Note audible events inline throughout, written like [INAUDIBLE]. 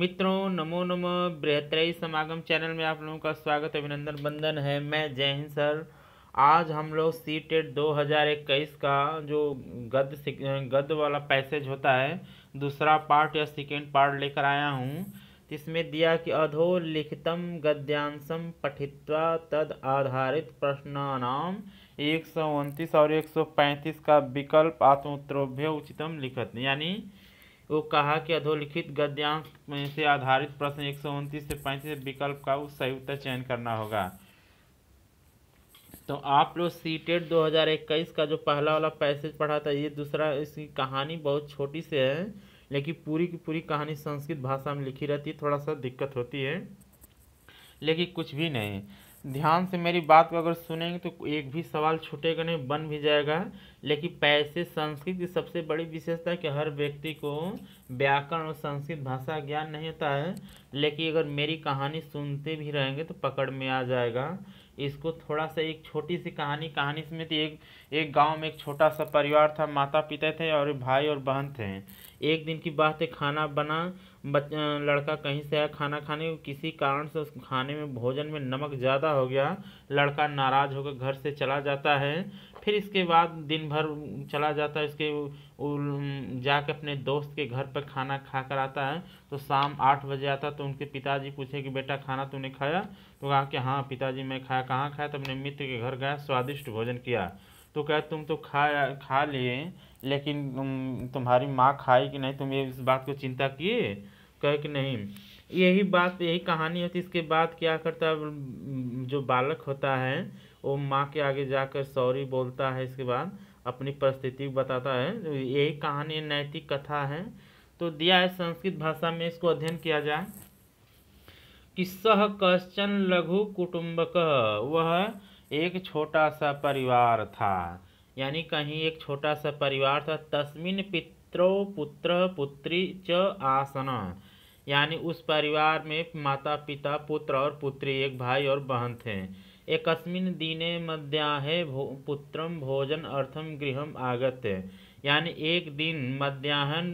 मित्रों नमो नमो बृहत्रयी समागम चैनल में आप लोगों का स्वागत अभिनंदन बंदन है मैं जय हिंद सर आज हम लोग सी टेट e दो हज़ार इक्कीस का जो गद गद वाला पैसेज होता है दूसरा पार्ट या सेकेंड पार्ट लेकर आया हूँ इसमें दिया कि अधो लिखितम गद्यांशम पठित्वा तद आधारित प्रश्नानाम एक सौ उनतीस और एक सौ पैंतीस का विकल्प आत्मोत्तरोभ्य उचितम लिखत यानी वो कहा कि अधोलिखित गद्यांश में से आधारित प्रश्न एक से पैंतीस विकल्प का उस सही उत्तर चयन करना होगा तो आप लोग सी टेट e दो का जो पहला वाला पैसेज पढ़ा था ये दूसरा इसकी कहानी बहुत छोटी सी है लेकिन पूरी की पूरी कहानी संस्कृत भाषा में लिखी रहती है थोड़ा सा दिक्कत होती है लेकिन कुछ भी नहीं ध्यान से मेरी बात को अगर सुनेंगे तो एक भी सवाल छूटेगा नहीं बन भी जाएगा लेकिन पैसे संस्कृत की सबसे बड़ी विशेषता है कि हर व्यक्ति को व्याकरण और संस्कृत भाषा ज्ञान नहीं होता है लेकिन अगर मेरी कहानी सुनते भी रहेंगे तो पकड़ में आ जाएगा इसको थोड़ा सा एक छोटी सी कहानी कहानी समेत एक एक गांव में एक छोटा सा परिवार था माता पिता थे और भाई और बहन थे एक दिन की बात है खाना बना बच लड़का कहीं से आया खाना खाने किसी कारण से उस खाने में भोजन में नमक ज़्यादा हो गया लड़का नाराज़ होकर घर से चला जाता है फिर इसके बाद दिन भर चला जाता है इसके जाकर अपने दोस्त के घर पर खाना खा कर आता है तो शाम आठ बजे आता तो उनके पिताजी पूछे कि बेटा खाना तूने खाया तो कहा कि हाँ पिताजी मैं खाया कहाँ खाया तो अपने मित्र के घर गया स्वादिष्ट भोजन किया तो क्या तुम तो खा खा लिए लेकिन तुम्हारी माँ खाई कि नहीं तुम ये इस बात को चिंता किए कहे कि नहीं यही बात यही कहानी होती तो इसके बाद क्या करता है जो बालक होता है वो माँ के आगे जाकर सॉरी बोलता है इसके बाद अपनी परिस्थिति बताता है यही कहानी नैतिक कथा है तो दिया है संस्कृत भाषा में इसको अध्ययन किया जाए कि सह कश्चन लघु कुटुंबक वह एक छोटा सा परिवार था यानी कहीं एक छोटा सा परिवार था तस्मिन पित्रो पुत्र पुत्री च आसन यानी उस परिवार में माता पिता पुत्र और पुत्री एक भाई और बहन थे एकस्मिन दिने मध्याहे भो, पुत्रम भोजन अर्थम गृहम आगत यानी एक दिन मध्याहन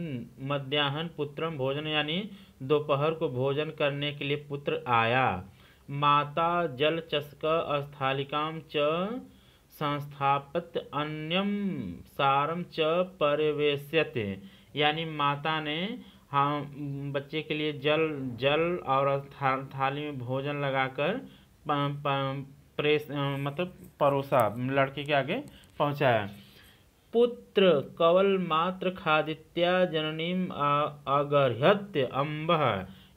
मध्याहन पुत्रम भोजन यानी दोपहर को भोजन करने के लिए पुत्र आया माता चषक स्थालिका च संस्थापित अन्यम सारम च परिवेश्यते यानी माता ने हम हाँ, बच्चे के लिए जल जल और था, थाली में भोजन लगाकर प्रेस मतलब परोसा लड़के के आगे पहुंचाया पुत्र कवल मात्र खादित्या जननीम अगर्हत्य अम्ब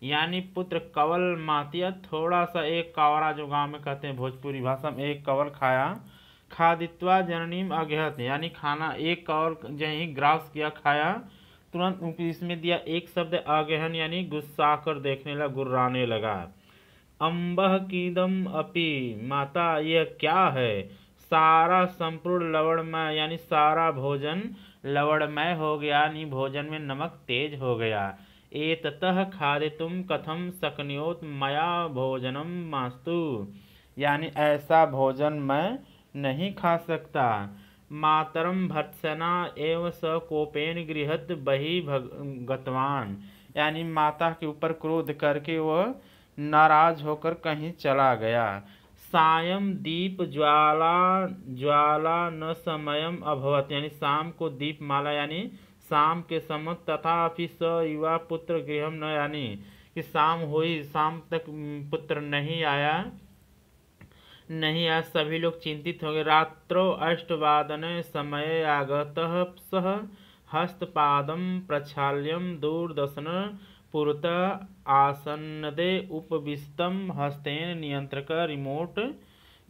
यानी पुत्र कवल मातिया थोड़ा सा एक कावरा जो गांव में कहते हैं भोजपुरी भाषा में एक कवल खाया खादित्वा जननीम अघहत यानी खाना एक कवल जही ग्रास किया खाया तुरंत इसमें दिया एक शब्द अगहन यानी गुस्सा कर देखने लगा गुर्राने लगा अम्बह कीदम अपि माता यह क्या है सारा संपूर्ण लवणमय यानी सारा भोजन लवणमय हो गया यानी भोजन में नमक तेज हो गया एततः खादितुम कथम शक्नोत मया भोजनम मास्तु यानी ऐसा भोजन मैं नहीं खा सकता मातरम भत्सना एवं स कोपेन गृहत बही भग गतवान यानी माता के ऊपर क्रोध करके वह नाराज होकर कहीं चला गया सायम दीप ज्वाला ज्वाला न समयम अभवत यानी शाम को दीप माला यानी शाम के सम्मत तथा अभी स युवा पुत्र गृह न यानी कि शाम हुई शाम तक पुत्र नहीं आया नहीं आज सभी लोग चिंतित हो गए रात्रो अष्टवादने समय आगत सह हस्तपादम प्रक्षाल्यम दूरदर्शन पुरत दे उपविस्तम हस्तेन नियंत्रक रिमोट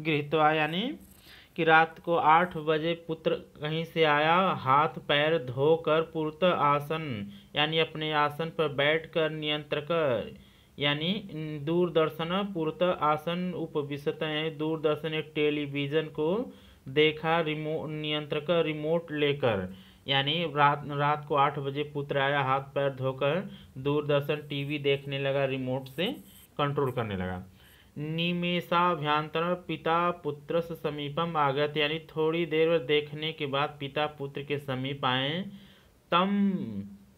गृहत्वा यानी कि रात को आठ बजे पुत्र कहीं से आया हाथ पैर धोकर पूर्त आसन यानी अपने आसन पर बैठकर नियंत्रक यानी दूरदर्शन पूर्त आसन उपविशत दूरदर्शन एक टेलीविज़न को देखा रिमो नियंत्रक रिमोट लेकर यानी रात रात को आठ बजे पुत्र आया हाथ पैर धोकर दूरदर्शन टीवी देखने लगा रिमोट से कंट्रोल करने लगा निमेषाभ्यंतर पिता पुत्र से समीपम आगत यानी थोड़ी देर देखने के बाद पिता पुत्र के समीप आए तम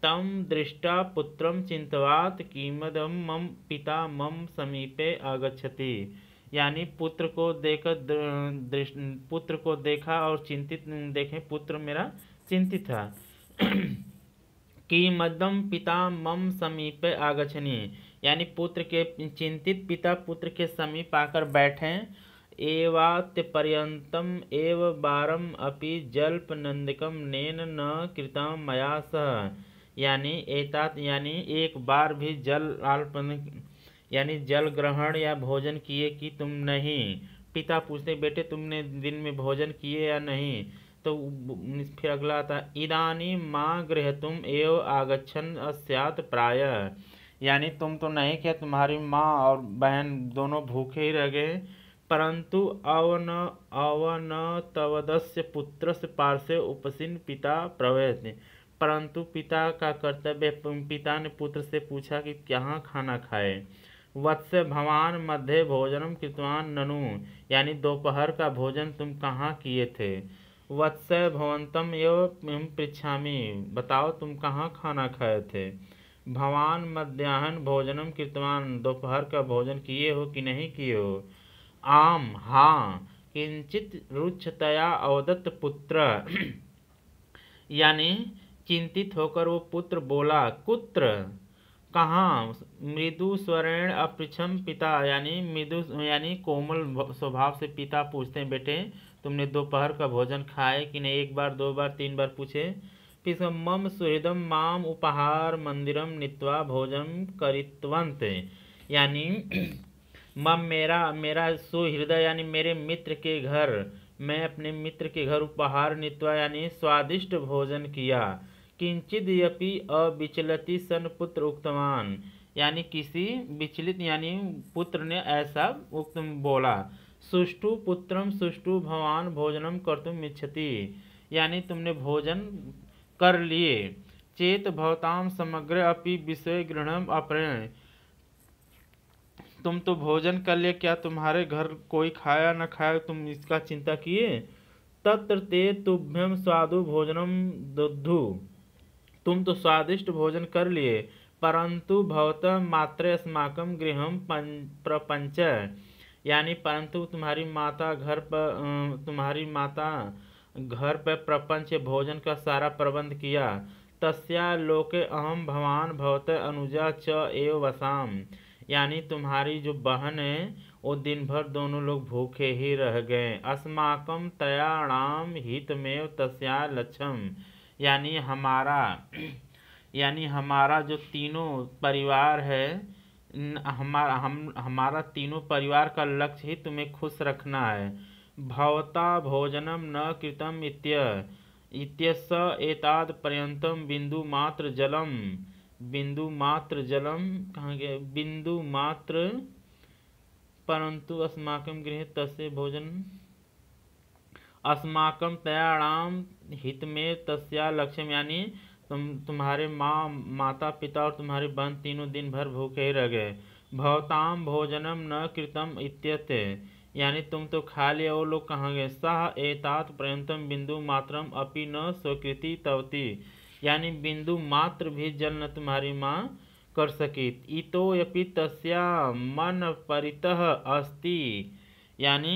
तम दृष्टा पुत्र चिंतवात किमदम मम पिता मम समीपे आगछति यानी पुत्र को देखकर पुत्र को देखा और चिंतित देखें पुत्र मेरा चिंतित था [CLEARS THROAT] कि मदम पिता मम समीपे आगछनी यानी पुत्र के चिंतित पिता पुत्र के समीप आकर बैठें एवात पर्यतम एव बारम अपि जल्प नंदकम नैन न कृतम मया सह यानी एतात यानी एक बार भी जल आल्पन यानी जल ग्रहण या भोजन किए कि तुम नहीं पिता पूछते बेटे तुमने दिन में भोजन किए या नहीं तो फिर अगला था इदानी माँ गृह तुम एव आगछन अस्यात प्राय यानी तुम तो नहीं थे तुम्हारी माँ और बहन दोनों भूखे ही रह गए परंतु अवन अवन तवदस्य पुत्र से पार्श्व उपसिन पिता प्रवेश परंतु पिता का कर्तव्य पिता ने पुत्र से पूछा कि कहाँ खाना खाए वत्स भवान मध्य भोजनम कृतवान ननु यानी दोपहर का भोजन तुम कहाँ किए थे वत्स भवंतम एवं पृछामी बताओ तुम कहाँ खाना खाए थे भवान मध्याह्न भोजनम कृतवान दोपहर का भोजन किए हो कि नहीं किए हो आम हाँ किंचित रुचतया अवदत्त पुत्र [CLEARS THROAT] यानी चिंतित होकर वो पुत्र बोला कुत्र कहाँ मृदु स्वरेण अपृछम पिता यानी मृदु यानी कोमल स्वभाव से पिता पूछते हैं बेटे तुमने दोपहर का भोजन खाए कि नहीं एक बार दो बार तीन बार पूछे पिसम्बम सुहृदम माम उपहार मंदिरम नित्वा भोजन करित्वंत यानी मम मेरा मेरा सुहृदय यानी मेरे मित्र के घर मैं अपने मित्र के घर उपहार नित्वा यानी स्वादिष्ट भोजन किया किंचित यपि अविचलती सन पुत्र उक्तवान यानी किसी विचलित यानी पुत्र ने ऐसा उक्त बोला सुष्टु पुत्रम सुष्टु भवान भोजनम कर तुम यानी तुमने भोजन कर लिए चेत भवताम समग्र अपि विषय गृहम अपने तुम तो भोजन कर लिए क्या तुम्हारे घर कोई खाया न खाया तुम इसका चिंता किए तत्र ते तुभ्यम स्वादु भोजनम दुधु तुम तो स्वादिष्ट भोजन कर लिए परंतु भवत मात्र अस्माकम गृह प्रपंच यानी परंतु तुम्हारी माता घर पर अं, तुम्हारी माता घर पर प्रपंच भोजन का सारा प्रबंध किया तस्या लोके अहम भवान भवत अनुजा च एव वसाम यानी तुम्हारी जो बहन है वो दिन भर दोनों लोग भूखे ही रह गए अस्माकम तयाणाम हितमेव तस्या लक्षम यानी हमारा यानी हमारा जो तीनों परिवार है हमारा हम हमारा तीनों परिवार का लक्ष्य ही तुम्हें खुश रखना है भवता भोजनं न कृतम् इत्य जलम एतावत्पर्यन्तं बिन्दुमात्रजलं बिन्दुमात्रजलं कहाँ बिन्दुमात्र परंतु अस्माक गृह तस्य भोजन अस्माक तयाणाम हित में तस्या लक्ष्य यानी तुम तुम्हारे माँ माता पिता और तुम्हारे बहन तीनों दिन भर भूखे ही रह गए भवताम भोजनम न कृतम इत्यते यानी तुम तो खा लिया वो लोग कहाँ गए सह एतात पर्यंतम बिंदु मात्रम अपि न स्वीकृति तवती यानी बिंदु मात्र भी जल न तुम्हारी माँ कर इतो इतोपि तस्या मन परित अस्ति यानी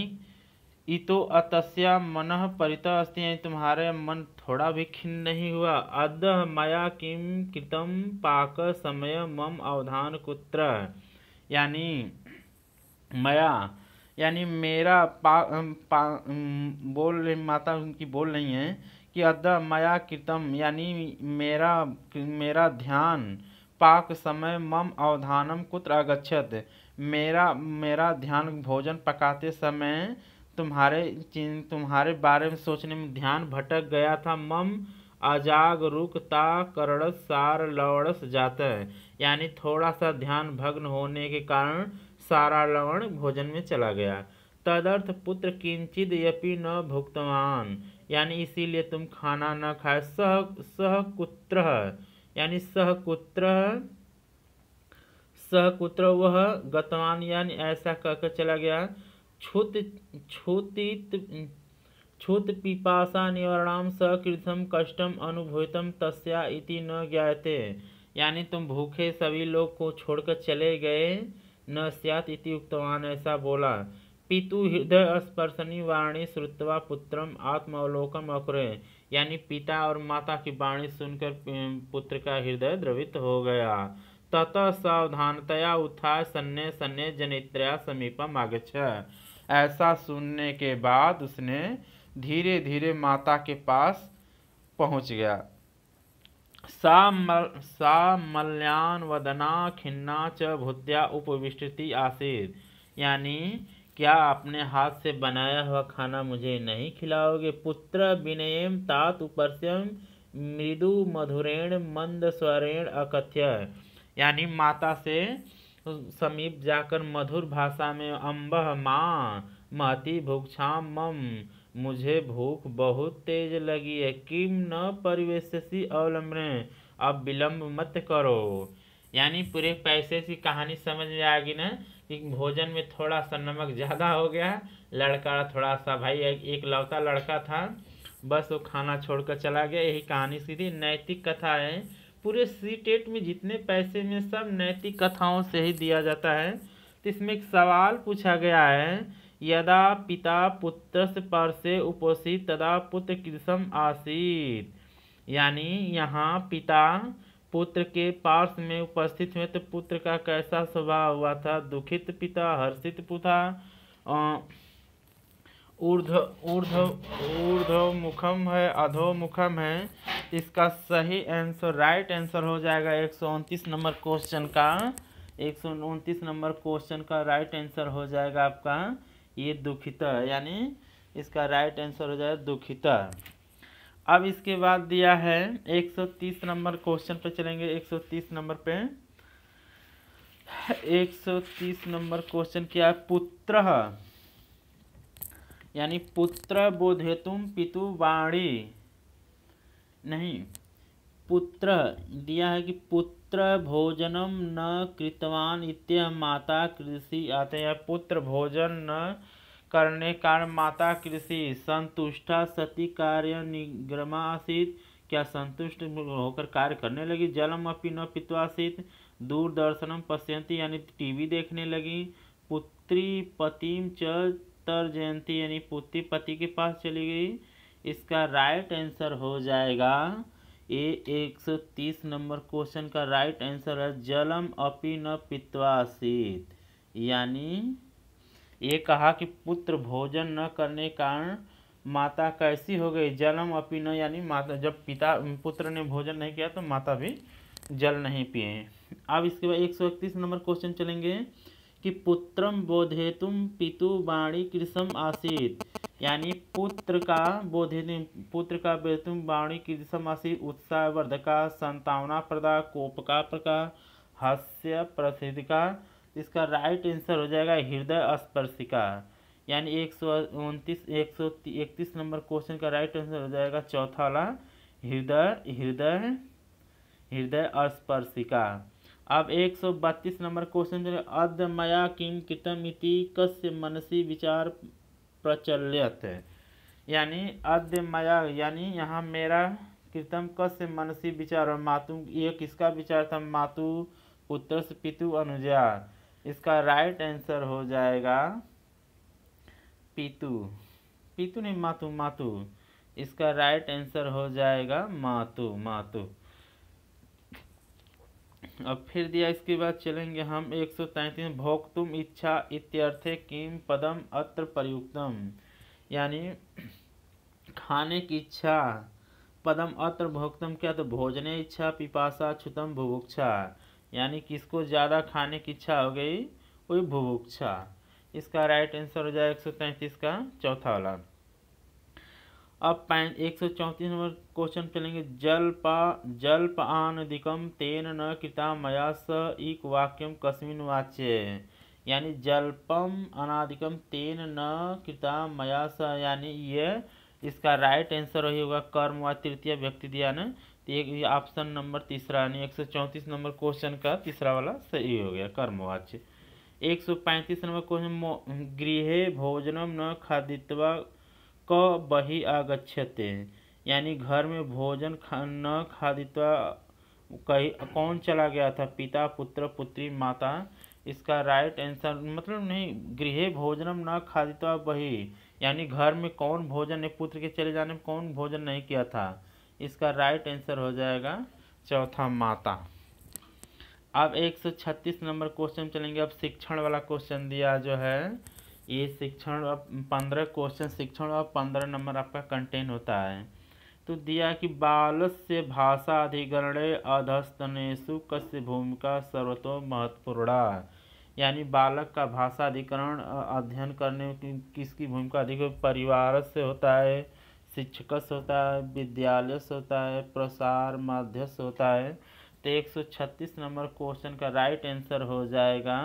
इतो अतस्या मन परित अस्ति यानी तुम्हारे मन थोड़ा भी खिन्न नहीं हुआ अद मया किम कृतम पाक समय मम अवधान कुत्र यानी मया यानी मेरा पा, पा बोल माता उनकी बोल रही हैं कि अद माया कृतम यानी मेरा मेरा ध्यान पाक समय मम अवधानम कुत्र अगछत मेरा मेरा ध्यान भोजन पकाते समय तुम्हारे तुम्हारे बारे में सोचने में ध्यान भटक गया था मम अजागरूकता करड़स सार लौड़स जाता है यानी थोड़ा सा ध्यान भग्न होने के कारण सारा लवण भोजन में चला गया तदर्थ पुत्र किंचित यपि न भुक्तवान यानी इसीलिए तुम खाना न खाए सह कुत्र यानी सह कुत्र वह गतवान यानी ऐसा कहकर चला गया छुत छुतित छुत पिपासा निवरणाम सकृतम कष्टम अनुभूतम तस्या इति न ज्ञाते यानी तुम भूखे सभी लोग को छोड़कर चले गए न स्यात् इति ऐसा बोला पितु हृदय स्पर्शनी वाणी श्रुतवा पुत्रम आत्मावलोकम अकुरे यानी पिता और माता की वाणी सुनकर पुत्र का हृदय द्रवित हो गया ततः सावधानतया उत्थाय सन्ने सन्ने जनित्रया समीपम आगछ ऐसा सुनने के बाद उसने धीरे धीरे माता के पास पहुंच गया सा मल्यान वदना खिन्ना च भुद्या उपविष्टि आसीत यानी क्या आपने हाथ से बनाया हुआ खाना मुझे नहीं खिलाओगे पुत्र विनयम तात उपरस्यम मृदु मधुरेण मंद स्वरेण अकथ्य यानी माता से समीप जाकर मधुर भाषा में अम्ब माँ महती भुक्षा मम मुझे भूख बहुत तेज लगी है किम न परिवेश अवलंबने अब विलम्ब मत करो यानी पूरे पैसे की कहानी समझ में आ गई ना कि भोजन में थोड़ा सा नमक ज़्यादा हो गया लड़का थोड़ा सा भाई एक, एक लौता लड़का था बस वो खाना छोड़कर चला गया यही कहानी सीधी नैतिक कथा है पूरे सी टेट में जितने पैसे में सब नैतिक कथाओं से ही दिया जाता है तो इसमें एक सवाल पूछा गया है यदा पिता पुत्रस्य से उपोषित तदा पुत्र कृषम आसीत यानी यहाँ पिता पुत्र के पास में उपस्थित हुए तो पुत्र का कैसा स्वभाव हुआ था दुखित पिता हर्षित पुता ऊर्ध ऊर्ध ऊर्ध मुखम है अधो मुखम है इसका सही आंसर राइट आंसर हो जाएगा एक सौ उनतीस नंबर क्वेश्चन का एक सौ उनतीस नंबर क्वेश्चन का राइट आंसर हो जाएगा आपका ये दुखित यानी इसका राइट आंसर हो जाएगा दुखित अब इसके बाद दिया है 130 नंबर क्वेश्चन पे चलेंगे 130 नंबर पे 130 नंबर क्वेश्चन क्या है पुत्र यानी पुत्र बोधे तुम पितु वाणी नहीं पुत्र दिया है कि पुत्र पुत्र भोजनम न कृतवान माता कृषि आते हैं पुत्र भोजन न करने कारण माता कृषि संतुष्टा सती कार्य निग्रमा आसित क्या संतुष्ट होकर कार्य करने लगी जलम अपनी न पित्वासित दूरदर्शनम पश्यंती यानी टीवी देखने लगी पुत्री पतिम च तर जयंती यानी पुत्री पति के पास चली गई इसका राइट आंसर हो जाएगा ए एक सौ तीस नंबर क्वेश्चन का राइट आंसर है जलम अपि न पित्वासित यानी ये कहा कि पुत्र भोजन न करने कारण माता कैसी हो गई जलम अपि न यानी माता जब पिता पुत्र ने भोजन नहीं किया तो माता भी जल नहीं पिए अब इसके बाद एक सौ इकतीस नंबर क्वेश्चन चलेंगे कि पुत्रम तुम पितु बाणी कृषम आसीत यानी पुत्र का बोधे पुत्र का बेतुम बाणी कृषम उत्साह वर्धका संतावना प्रदा कोपका प्रका हास्य प्रसिद्ध का इसका राइट आंसर हो जाएगा हृदय स्पर्शिका यानी एक सौ उनतीस एक सौ इकतीस नंबर क्वेश्चन का राइट आंसर हो जाएगा चौथा वाला हृदय हृदय हृदय स्पर्शिका अब एक सौ बत्तीस नंबर क्वेश्चन अद मया किम कितम इति कस्य मनसी विचार प्रचलित है यानी अद मया यानी यहाँ मेरा कृतम कस्य मनसी विचार और मातु ये किसका विचार था मातु पुत्र से पितु अनुजा इसका राइट आंसर हो जाएगा पीतु पीतु नहीं मातु मातु इसका राइट आंसर हो जाएगा मातु मातु अब फिर दिया इसके बाद चलेंगे हम एक सौ तैंतीस भोक्तुम इच्छा इत्यर्थे किम पदम अत्र प्रयुक्तम यानी खाने की इच्छा पदम अत्र भोक्तम क्या तो भोजने इच्छा पिपासा छुतम भुभुक्षा यानी किसको ज़्यादा खाने की इच्छा हो गई वही भुभुक्षा इसका राइट आंसर हो जाए एक सौ तैंतीस का चौथा वाला अब पैंट एक सौ चौंतीस नंबर क्वेश्चन चलेंगे जल्पा जल्पानदिकम तेन न कृता मया स एक वाक्यम कस्मिन वाच्य यानी जल्पम अनादिकम तेन न कृता मया स यानी ये इसका राइट आंसर वही होगा कर्म व तृतीय व्यक्ति दिया ने तो एक ऑप्शन नंबर तीसरा यानी एक सौ चौंतीस नंबर क्वेश्चन का तीसरा वाला सही हो गया कर्म वाच्य एक सौ पैंतीस नंबर क्वेश्चन गृह भोजनम न खादित्वा क बही आगछते यानी घर में भोजन खा न खादित्वा कहीं कौन चला गया था पिता पुत्र पुत्री माता इसका राइट आंसर मतलब नहीं गृह भोजनम न खादित्वा बही यानी घर में कौन भोजन ने पुत्र के चले जाने में कौन भोजन नहीं किया था इसका राइट आंसर हो जाएगा चौथा माता अब 136 नंबर क्वेश्चन चलेंगे अब शिक्षण वाला क्वेश्चन दिया जो है ये शिक्षण पंद्रह क्वेश्चन शिक्षण और पंद्रह नंबर आपका कंटेन होता है तो दिया कि से भाषा अधिग्रहण अधस्तनेशु कस्य भूमिका सर्वतो महत्वपूर्णा यानी बालक का भाषा अधिकरण अध्ययन करने की किसकी भूमिका अधिक परिवार से होता है शिक्षक से होता है विद्यालय से होता है प्रसार माध्यम से होता है तो एक सौ छत्तीस नंबर क्वेश्चन का राइट आंसर हो जाएगा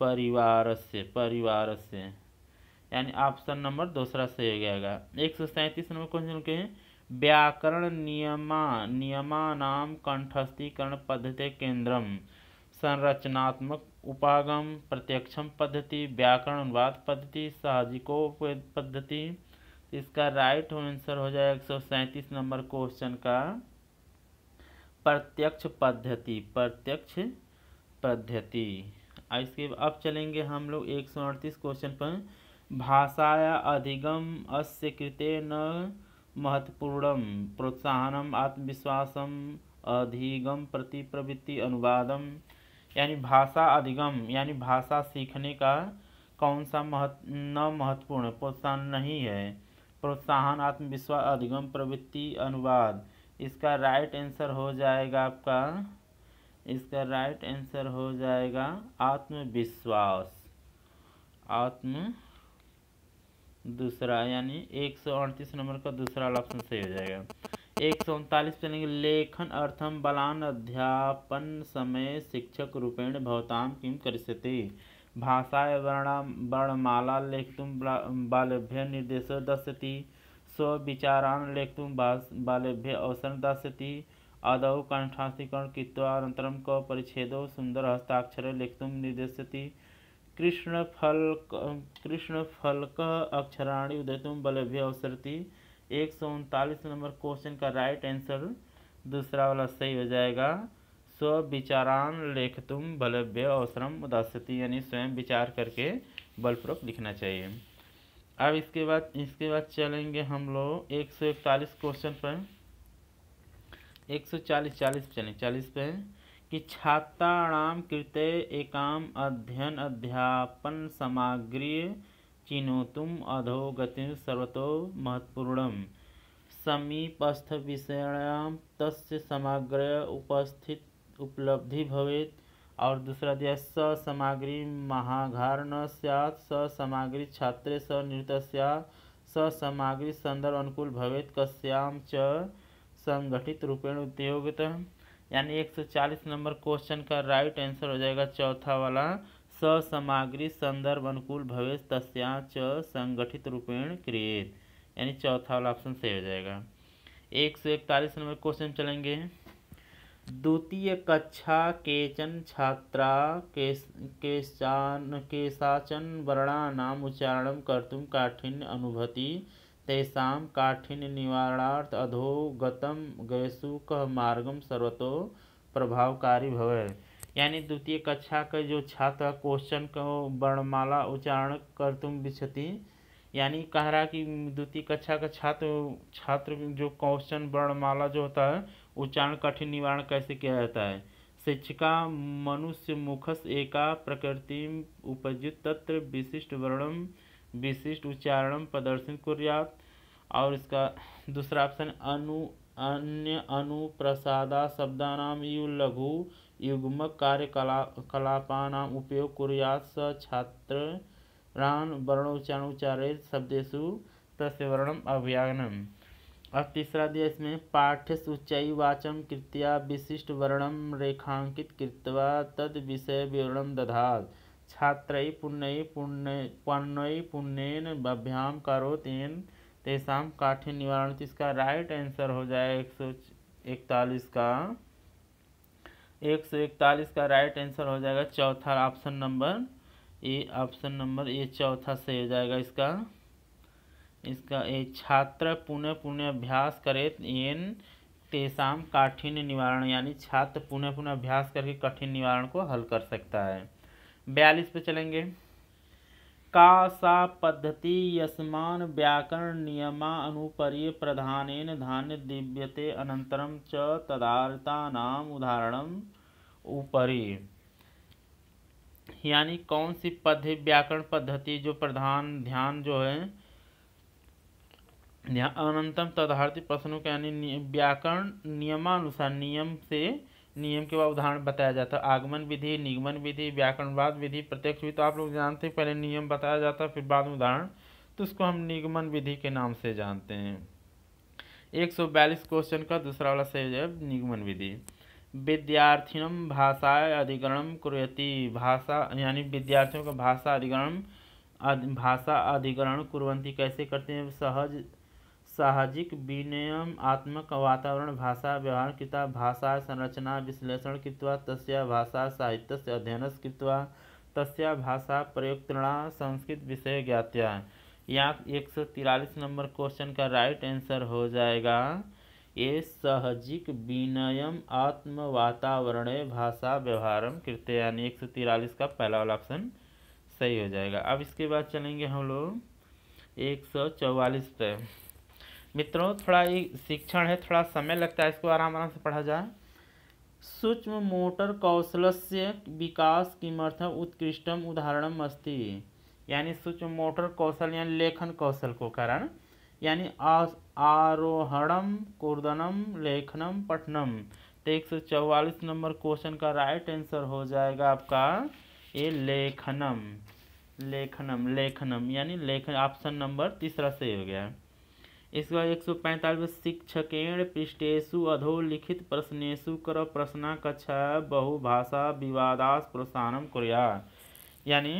परिवार से परिवार से यानी ऑप्शन नंबर दूसरा सही हो जाएगा एक सौ सैंतीस नंबर क्वेश्चन के व्याकरण नियमा नियमा नाम कंठस्थीकरण पद्धति केंद्रम संरचनात्मक उपागम प्रत्यक्षम पद्धति व्याकरण अनुवाद पद्धति साहजिको पद्धति इसका राइट आंसर हो जाएगा एक सौ सैंतीस नंबर क्वेश्चन का प्रत्यक्ष पद्धति प्रत्यक्ष पद्धति और इसके अब चलेंगे हम लोग एक सौ अड़तीस क्वेश्चन पर भाषाया अधिगम अस्य कृते न महत्वपूर्णम प्रोत्साहनम आत्मविश्वासम अधिगम प्रति प्रवृत्ति अनुवादम यानी भाषा अधिगम यानी भाषा सीखने का कौन सा महत्व न महत्वपूर्ण प्रोत्साहन नहीं है प्रोत्साहन आत्मविश्वास अधिगम प्रवृत्ति अनुवाद इसका राइट आंसर हो जाएगा आपका इसका राइट आंसर हो जाएगा आत्मविश्वास आत्म दूसरा यानी एक सौ अड़तीस नंबर का दूसरा ऑप्शन सही हो जाएगा एक सौ उनतालीस चलेंगे लेखन अर्थम बलान अध्यापन समय शिक्षक रूपेण भवताम किम कर भाषा वर्णा वर्णमाला लेखतुम बालेभ्य निर्देशो दस्यति स्वविचारान लेखतुम बालेभ्य अवसर दस्यति आदौ काष्ठास्थिकरण कृत्वानन्तरं क परिच्छेदौ सुन्दरहस्ताक्षरे लेखितुं निर्देशति कृष्णफल कृष्णफल्कः अक्षराणि उदयितुं बलभ्य अवसरती एक सौ उनतालीस नंबर क्वेश्चन का राइट आंसर दूसरा वाला सही हो जाएगा विचारान लेख तुम बलभ्य अवसरम उदास्यती यानी स्वयं विचार करके बलपूर्वक लिखना चाहिए अब इसके बाद इसके बाद चलेंगे हम लोग एक सौ इकतालीस क्वेश्चन पर एक सौ चालीस चालीस चलें चालीस पे कि छात्राणाम कृते एकाम अध्ययन अध्यापन सामग्री चिनोतुम अधोगति सर्वतो महत्वपूर्ण समीपस्थ विषय तस्य समग्र उपस्थित उपलब्धि भवेत और दूसरा दिया स सामग्री महाघार न सैत स सामग्री छात्र स नृत्य स सामग्री संदर्भ अनुकूल भवेत कस्याम च संगठित रूपेण उद्योगता यानी 140 नंबर क्वेश्चन का राइट आंसर हो जाएगा चौथा वाला स सामग्री संदर्भ अनुकूल भवेश तस्या च संगठित रूपेण क्रिएत यानी चौथा वाला ऑप्शन सही हो जाएगा एक सौ इकतालीस नंबर क्वेश्चन चलेंगे द्वितीय कक्षा केचन छात्रा के केशान केशाचन नाम उच्चारण कर्तुम काठिन्य अनुभूति तेषां काठिन्यनिवारणार्थ अधोगतं गैसुकः मार्गम सर्वतो प्रभावकारी भव यानी द्वितीय कक्षा का जो छात्र क्वेश्चन को वर्णमाला उच्चारण कर तुम विच्छति यानी कह रहा कि द्वितीय कक्षा का छात्र छात्र जो क्वेश्चन वर्णमाला जो होता है उच्चारण कठिन निवारण कैसे किया जाता है शिक्षिका मनुष्य मुखस एका प्रकृति उपजित तत्र विशिष्ट वर्णम विशिष्ट उच्चारण प्रदर्शित कुरिया और इसका दूसरा ऑप्शन अनु अन्य अनुप्रसादा नाम यु लघु युग्मक कार्यकला नाम उपयोग कुर्यात स छात्रान वर्णोच्चारण उच्चारे शब्देशु तस्य वर्णम अभियानम अब तीसरा दिया इसमें पाठ्य उच्चाई वाचम कृत्या विशिष्ट वर्णम रेखांकित कृत्वा तद विषय विवरण दधात छात्र पुण्य पुण्य पुण्य पुण्यन अभ्याम करो तेन तेषाम काठिन निवारण तो इसका राइट आंसर हो जाए एक सौ इकतालीस का एक सौ इकतालीस का राइट आंसर हो जाएगा चौथा option number A option number A चौथा सही हो जाएगा इसका इसका ए छात्र पुनः पुनः अभ्यास करे एन तेषाम काठिन निवारण यानी छात्र पुनः पुनः अभ्यास करके कठिन निवारण को हल कर सकता है बयालीस पे चलेंगे का सा पद्धति यस्मान व्याकरण नियमा अनुपर्य प्रधान धान्य दिव्यते अनंतरम च नाम उदाहरण उपरि यानी कौन सी पद्धति व्याकरण पद्धति जो प्रधान ध्यान जो है अनंतम तदार्थी प्रश्नों के यानी व्याकरण नियमानुसार नियम से नियम के उदाहरण बताया जाता है आगमन विधि निगमन विधि व्याकरणवाद विधि प्रत्यक्ष विधि तो आप लोग जानते हैं पहले नियम बताया जाता है फिर बाद में उदाहरण तो उसको हम निगमन विधि के नाम से जानते हैं एक सौ बयालीस क्वेश्चन का दूसरा वाला सही जवाब निगमन विधि विद्यार्थिनम भाषा अधिग्रहण कुरती भाषा यानी विद्यार्थियों का भाषा अधिग्रहण भाषा अधिग्रहण कुरवंती कैसे करते हैं सहज साहजिक विनियम आत्मक वातावरण भाषा व्यवहार कृता भाषा संरचना विश्लेषण कृत्वा तस्या भाषा साहित्य से अध्ययन कृत्वा तस्या भाषा प्रयोक्तृणा संस्कृत विषय ज्ञात्या यहाँ एक सौ तिरालीस नंबर क्वेश्चन का राइट आंसर हो जाएगा ये सहजिक विनयम आत्म वातावरण भाषा व्यवहार कृत्य यानी एक सौ तिरालीस का पहला वाला ऑप्शन सही हो जाएगा अब इसके बाद चलेंगे हम लोग एक सौ चौवालीस पे मित्रों थोड़ा ये शिक्षण है थोड़ा समय लगता है इसको आराम आराम से पढ़ा जाए सूक्ष्म मोटर कौशल से विकास किमर्थ उत्कृष्टम उदाहरणम अस्ति यानी सूक्ष्म मोटर कौशल यानी लेखन कौशल को कारण यानी आरोहणम कुर्दनम लेखनम पठनम तो एक सौ चौवालीस नंबर क्वेश्चन का राइट आंसर हो जाएगा आपका ये लेखनम लेखनम लेखनम यानी लेखन ऑप्शन नंबर तीसरा सही हो गया इसके बाद एक सौ पैंतालीस शिक्षकेण पृष्ठेशु अधोलिखित प्रश्नेशु कर प्रश्न कक्षा बहुभाषा विवादास प्रोत्साहन कुरिया यानी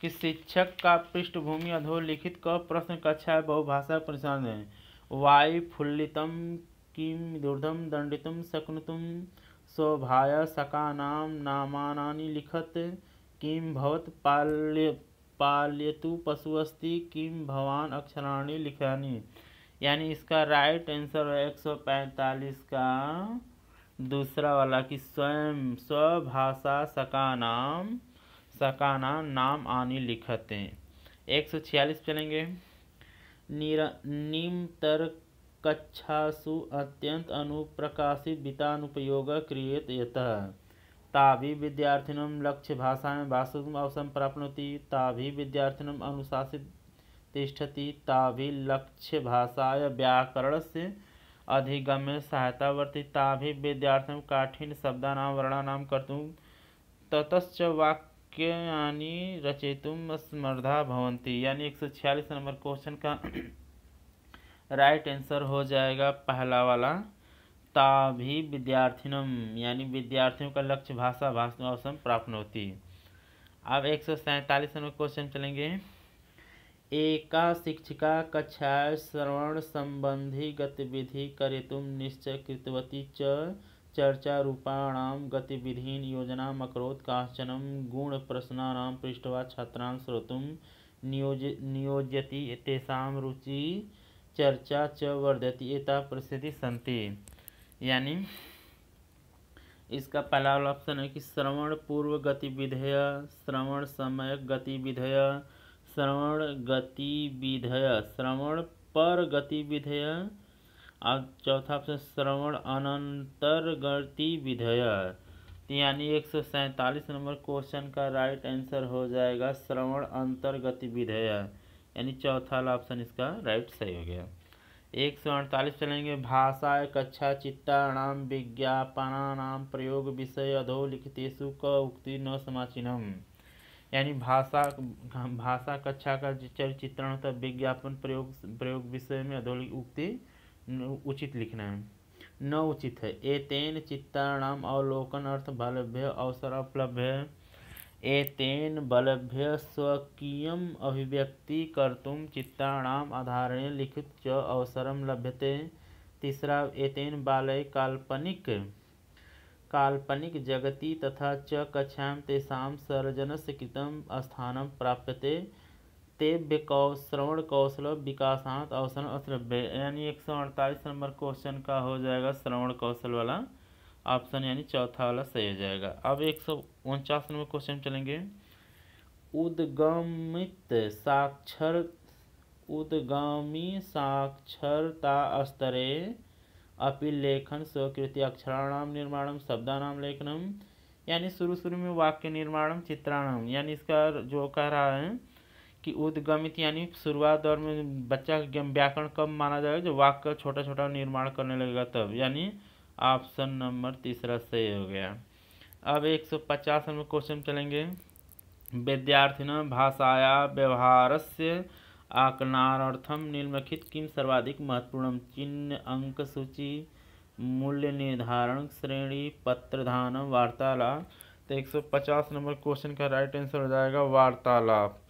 कि शिक्षक का पृष्ठभूमि अधोलिखित क प्रश्न कक्षा बहुभाषा प्रोत्साहन है वायु फुल्लितम किम दुर्धम दंडितम शक्नुतम स्वभाय नाम नामानी लिखत किम भवत पाल्य पाल्यतु पशु अस्थि किम भवान अक्षराणी लिखानी यानी इसका राइट आंसर है एक सौ पैंतालीस का दूसरा वाला कि स्वयं स्वभाषा नाम सका नाम आनी लिखते एक सौ छियालीस चलेंगे निर निम्तर कक्षासु अत्यंत अनुप्रकाशित वितानुपयोग क्रियत यतः ताभी विद्यार्थिनम लक्ष्य भाषा में भाषा अवसर प्राप्त ताभी विद्यार्थिनम अनुशासित तिष्ठति ताभी लक्ष्य भाषा व्याकरण से अधिगम्य सहायता वर्ती ताभी विद्यार्थियों काठिन शब्दानाम वर्णानाम कर्तुं ततच वाक्यानी रचयितुम स्मर्धा भवंती यानी एक सौ छियालीस नंबर क्वेश्चन का राइट [CLEARS THROAT] आंसर हो जाएगा पहला वाला ताभी विद्यार्थिनम यानी विद्यार्थियों का लक्ष्य भाषा भाषण अवसर प्राप्त होती अब एक सौ सैंतालीस नंबर क्वेश्चन चलेंगे एका शिक्षिका कक्षा श्रवण संबंधी गतिविधि करे तुम निश्चय कृतवती च चर्चा रूपाणाम गतिविधीन योजना मकरोत काश्चनम गुण प्रश्नानाम पृष्ठवा छात्रान श्रोतुम नियोज नियोजती तेषा रुचि चर्चा च वर्धती एता प्रसिद्धि सन्ति यानी इसका पहला वाला ऑप्शन है कि श्रवण पूर्व गतिविधेय श्रवण समय गतिविधेय श्रवण गति श्रवण पर गतिविधेय और चौथा ऑप्शन श्रवण अनंतर गतिविधेय विधेय तो यानी एक सौ सैंतालीस नंबर क्वेश्चन का राइट आंसर हो जाएगा श्रवण अंतर्गति गतिविधेय यानी चौथा वाला ऑप्शन इसका राइट सही हो गया एक सौ अड़तालीस चलेंगे भाषा कक्षा चित्ताणाम विज्ञापनानाम प्रयोग विषय अधोलिखितेशु क उक्ति न समाचीनम यानी भाषा भाषा कक्षा का चित्रण होता है विज्ञापन प्रयोग प्रयोग विषय में अधोलिख उक्ति उचित लिखना है न उचित है एतेन चित्ताणाम अवलोकन अर्थ बलभ्य अवसर उपलब्ध है एतेन बलभ्यः अभिव्यक्ति कर्तुम चित्राणाम् आधारण लिखित च अवसर लभ्यते तीसरा एतेन बालैः काल्पनिक काल्पनिकजगति तथा च कक्षायां सर्जन से कृत स्थान प्राप्यते तेभ्य कौ श्रवण कौशल विकासांत अवसर असलभ्य यानी एक सौ अड़तालीस नंबर क्वेश्चन का हो जाएगा श्रवण कौशल वाला ऑप्शन यानी चौथा वाला सही हो जाएगा अब एक सौ उनचास नंबर क्वेश्चन चलेंगे उद्गमित साक्षर उद्गामी साक्षरता स्तरे अपि लेखन स्वकृति अक्षराणाम निर्माणम शब्दानाम लेखनम यानी शुरू शुरू में वाक्य निर्माणम चित्राणाम यानी इसका जो कह रहा है कि उद्गमित यानी शुरुआत दौर में बच्चा का व्याकरण कब माना जाएगा जब वाक्य छोटा छोटा निर्माण करने लगेगा तब यानी ऑप्शन नंबर तीसरा सही हो गया अब 150 नंबर क्वेश्चन चलेंगे विद्यार्थिन भाषाया व्यवहार से आकनार्थम निम्नलिखित किम सर्वाधिक महत्वपूर्ण चिन्ह अंक सूची मूल्य निर्धारण श्रेणी पत्रधान वार्तालाप तो 150 नंबर क्वेश्चन का राइट आंसर हो जाएगा वार्तालाप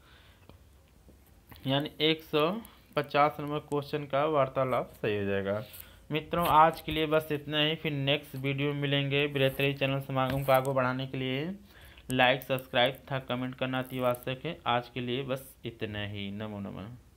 यानी 150 नंबर क्वेश्चन का वार्तालाप सही हो जाएगा मित्रों आज के लिए बस इतना ही फिर नेक्स्ट वीडियो में मिलेंगे बेहतरी चैनल समागम को आगे बढ़ाने के लिए लाइक सब्सक्राइब था कमेंट करना अति आवश्यक है आज के लिए बस इतना ही नमो नमो